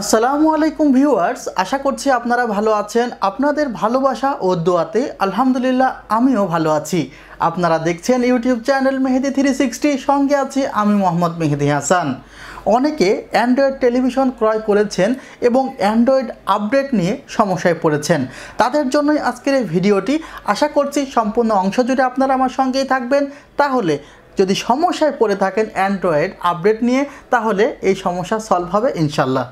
আসসালামু আলাইকুম ভিউয়ার্স আশা করছি আপনারা ভালো আছেন আপনাদের ভালোবাসা ও দোয়াতে আলহামদুলিল্লাহ আমিও ভালো আছি আপনারা দেখছেন YouTube channel Mehedi three sixty সঙ্গে আছি আমি মোহাম্মদ মেহেদি হাসান অনেকে অ্যান্ড্রয়েড টেলিভিশন ক্রয় করেছেন এবং অ্যান্ড্রয়েড আপডেট নিয়ে সমস্যায় পড়েছেন তাদের জন্যই আজকের এই ভিডিওটি আশা করছি সম্পূর্ণ অংশ জুড়ে আপনারা আমার সঙ্গেই থাকবেন তাহলে যদি সমস্যায় পড়ে থাকেন অ্যান্ড্রয়েড আপডেট নিয়ে তাহলে এই সমস্যা সলভ হবে ইনশাল্লাহ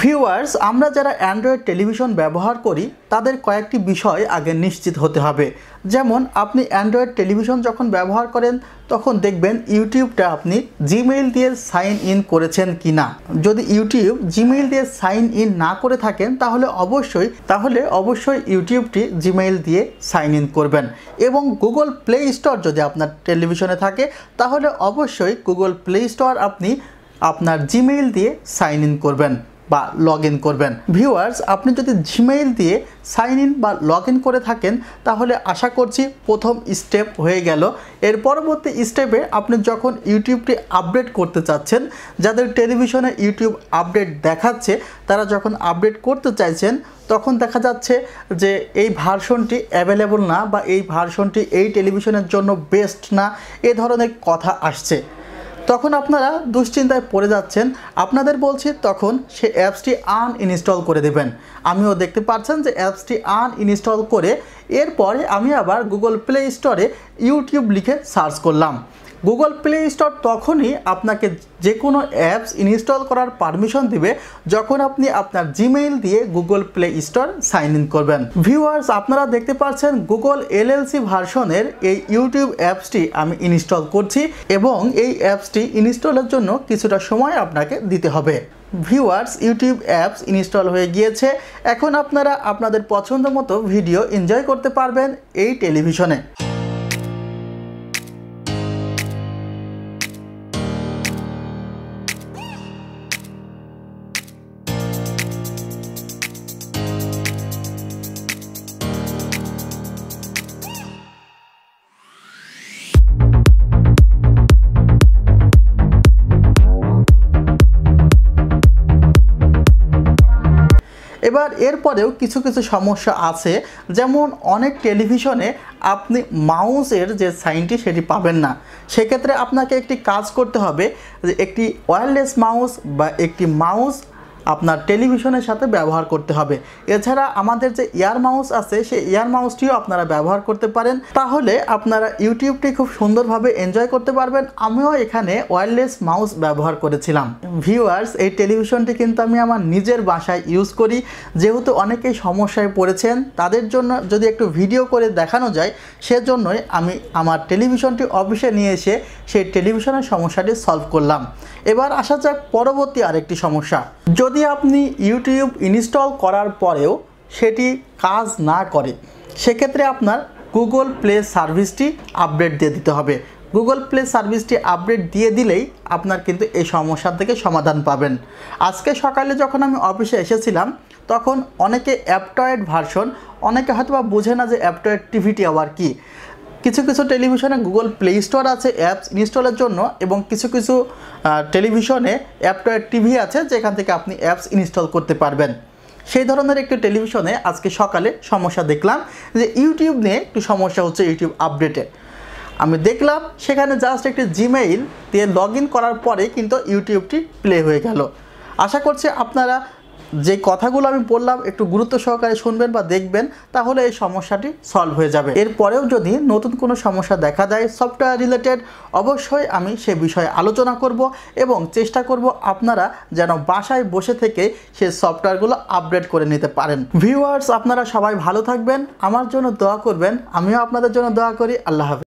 ভিউয়ার্স আমরা যারা অ্যান্ড্রয়েড টেলিভিশন ব্যবহার করি তাদের কয়েকটি বিষয় আগে নিশ্চিত হতে হবে যেমন আপনি অ্যান্ড্রয়েড টেলিভিশন যখন ব্যবহার করেন তখন দেখবেন ইউটিউবটা আপনি জিমেইল দিয়ে সাইন ইন করেছেন কি না যদি ইউটিউব জিমেইল দিয়ে সাইন ইন না করে থাকেন তাহলে অবশ্যই তাহলে অবশ্যই ইউটিউবটি জিমেইল দিয়ে সাইন ইন করবেন এবং গুগল প্লে স্টোর যদি আপনার টেলিভিশনে থাকে তাহলে অবশ্যই গুগল প্লে স্টোর আপনি আপনার জিমেইল দিয়ে সাইন ইন করবেন বা লগ ইন করবেন ভিউয়ার্স আপনি যদি জিমেইল দিয়ে সাইন ইন বা লগ ইন করে থাকেন তাহলে আশা করছি প্রথম স্টেপ হয়ে গেল এর পরবর্তী স্টেপে আপনি যখন ইউটিউবটি আপডেট করতে চাচ্ছেন যাদের টেলিভিশনে ইউটিউব আপডেট দেখাচ্ছে তারা যখন আপডেট করতে চাইছেন তখন দেখা যাচ্ছে যে এই ভার্সনটি অ্যাভেলেবল না বা এই ভার্সনটি এই টেলিভিশনের জন্য বেস্ট না এ ধরনের কথা আসছে তখন আপনারা দুশ্চিন্তায় পড়ে যাচ্ছেন আপনাদের বলছি তখন সে অ্যাপসটি আন ইনস্টল করে দেবেন আমিও দেখতে পাচ্ছেন যে অ্যাপসটি আন ইনস্টল করে এরপরে আমি আবার গুগল প্লে স্টোরে ইউটিউব লিখে সার্চ করলাম গুগল প্লে স্টোর তখনই আপনাকে যে কোনো অ্যাপস ইনস্টল করার পারমিশন দিবে যখন আপনি আপনার জিমেইল দিয়ে Google play store sign in করবেন ভিউয়ার্স আপনারা দেখতে পাচ্ছেন গুগল এলএলসি ভার্সনের এই ইউটিউব অ্যাপসটি আমি ইনস্টল করছি এবং এই অ্যাপসটি ইনস্টলের জন্য কিছুটা সময় আপনাকে দিতে হবে ভিউয়ার্স ইউটিউব অ্যাপস ইনস্টল হয়ে গিয়েছে এখন আপনারা আপনাদের পছন্দ মতো ভিডিও এনজয় করতে পারবেন এই টেলিভিশনে এবার এরপরেও কিছু কিছু সমস্যা আছে যেমন অনেক টেলিভিশনে আপনি মাউসের যে সাইনটি সেটি পাবেন না সেক্ষেত্রে আপনাকে একটি কাজ করতে হবে যে একটি ওয়্যারলেস মাউস বা একটি মাউস আপনার টেলিভিশনের সাথে ব্যবহার করতে হবে এছাড়া আমাদের যে ইয়ার মাউস আছে সেই ইয়ার মাউসটিও আপনারা ব্যবহার করতে পারেন তাহলে আপনারা ইউটিউবটি খুব সুন্দরভাবে এনজয় করতে পারবেন আমিও এখানে ওয়্যারলেস মাউস ব্যবহার করেছিলাম ভিউয়ার্স এই টেলিভিশনটি কিন্তু আমি আমার নিজের বাসায় ইউজ করি যেহেতু অনেকেই সমস্যায় পড়েছেন তাদের জন্য যদি একটু ভিডিও করে দেখানো যায় সেজন্যই আমি আমার টেলিভিশনটি অফিসে নিয়ে এসে সেই টেলিভিশনের সমস্যাটি সলভ করলাম এবার আসা যাক পরবর্তী আরেকটি সমস্যা যদি আপনি ইউটিউব ইনস্টল করার পরেও সেটি কাজ না করে সেক্ষেত্রে আপনার গুগল প্লে সার্ভিসটি আপডেট দিয়ে দিতে হবে গুগল প্লে সার্ভিসটি আপডেট দিয়ে দিলেই আপনার কিন্তু এই সমস্যা থেকে সমাধান পাবেন আজকে সকালে যখন আমি অফিসে এসেছিলাম তখন অনেকে অ্যাপটয়েড ভার্সন অনেকে হয়তো বা বোঝে না যে অ্যাপটয়েড টিভিটি আবার কী কিছু কিছু টেলিভিশনে গুগল প্লে স্টোর আছে অ্যাপস ইনস্টলের জন্য এবং কিছু কিছু টেলিভিশনে অ্যাপটয়ের টিভি আছে যেখান থেকে আপনি অ্যাপস ইনস্টল করতে পারবেন সেই ধরনের একটি টেলিভিশনে আজকে সকালে সমস্যা দেখলাম যে ইউটিউব নিয়ে একটু সমস্যা হচ্ছে ইউটিউব আপডেটে আমি দেখলাম সেখানে জাস্ট একটি জিমেইল দিয়ে লগ করার পরে কিন্তু ইউটিউবটি প্লে হয়ে গেল আশা করছি আপনারা যে কথাগুলো আমি বললাম একটু গুরুত্ব সহকারে শুনবেন বা দেখবেন তাহলে এই সমস্যাটি সলভ হয়ে যাবে এরপরেও যদি নতুন কোনো সমস্যা দেখা দেয় সফটওয়্যার রিলেটেড অবশ্যই আমি সে বিষয়ে আলোচনা করব এবং চেষ্টা করব আপনারা যেন বাসায় বসে থেকে সে সফটওয়্যারগুলো আপডেট করে নিতে পারেন ভিউয়ার্স আপনারা সবাই ভালো থাকবেন আমার জন্য দোয়া করবেন আমিও আপনাদের জন্য দোয়া করি আল্লাহ হাফিজ